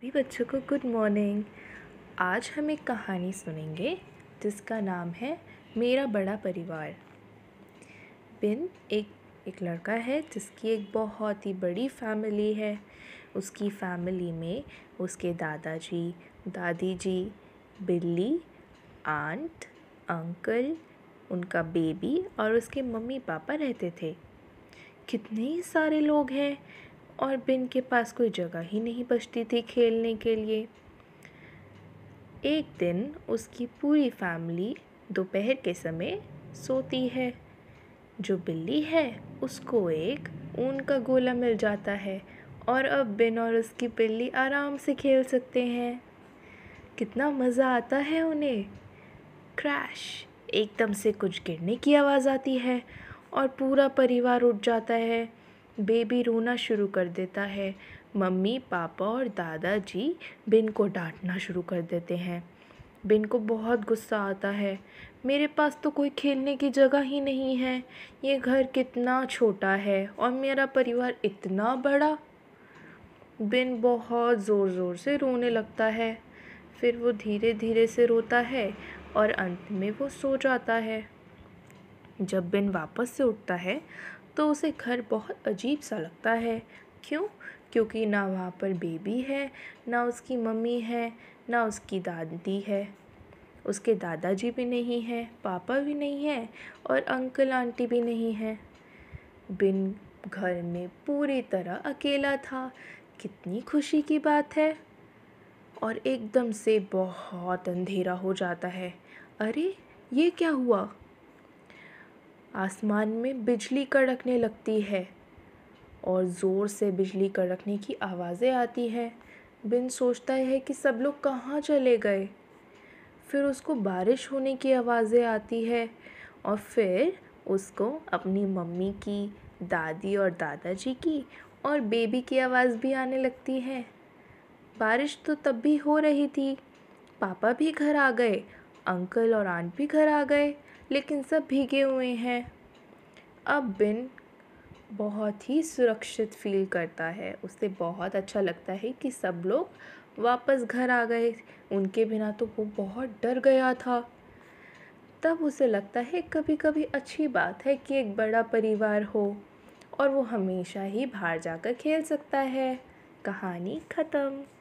सभी बच्चों को गुड मॉर्निंग आज हम एक कहानी सुनेंगे जिसका नाम है मेरा बड़ा परिवार बिन एक एक लड़का है जिसकी एक बहुत ही बड़ी फैमिली है उसकी फैमिली में उसके दादाजी दादी जी बिल्ली आंट अंकल उनका बेबी और उसके मम्मी पापा रहते थे कितने सारे लोग हैं और बिन के पास कोई जगह ही नहीं बचती थी खेलने के लिए एक दिन उसकी पूरी फैमिली दोपहर के समय सोती है जो बिल्ली है उसको एक ऊन का गोला मिल जाता है और अब बिन और उसकी बिल्ली आराम से खेल सकते हैं कितना मज़ा आता है उन्हें क्रैश एकदम से कुछ गिरने की आवाज़ आती है और पूरा परिवार उठ जाता है बेबी रोना शुरू कर देता है मम्मी पापा और दादाजी बिन को डांटना शुरू कर देते हैं बिन को बहुत गुस्सा आता है मेरे पास तो कोई खेलने की जगह ही नहीं है ये घर कितना छोटा है और मेरा परिवार इतना बड़ा बिन बहुत ज़ोर ज़ोर से रोने लगता है फिर वो धीरे धीरे से रोता है और अंत में वो सो जाता है जब बिन वापस से उठता है तो उसे घर बहुत अजीब सा लगता है क्यों क्योंकि ना वहाँ पर बेबी है ना उसकी मम्मी है ना उसकी दादी है उसके दादाजी भी नहीं हैं पापा भी नहीं हैं और अंकल आंटी भी नहीं हैं बिन घर में पूरी तरह अकेला था कितनी खुशी की बात है और एकदम से बहुत अंधेरा हो जाता है अरे ये क्या हुआ आसमान में बिजली कड़कने लगती है और ज़ोर से बिजली कड़कने की आवाज़ें आती हैं बिन सोचता है कि सब लोग कहाँ चले गए फिर उसको बारिश होने की आवाज़ें आती है और फिर उसको अपनी मम्मी की दादी और दादाजी की और बेबी की आवाज़ भी आने लगती है बारिश तो तब भी हो रही थी पापा भी घर आ गए अंकल और आंट भी घर आ गए लेकिन सब भीगे हुए हैं अब बिन बहुत ही सुरक्षित फील करता है उसे बहुत अच्छा लगता है कि सब लोग वापस घर आ गए उनके बिना तो वो बहुत डर गया था तब उसे लगता है कभी कभी अच्छी बात है कि एक बड़ा परिवार हो और वो हमेशा ही बाहर जाकर खेल सकता है कहानी ख़त्म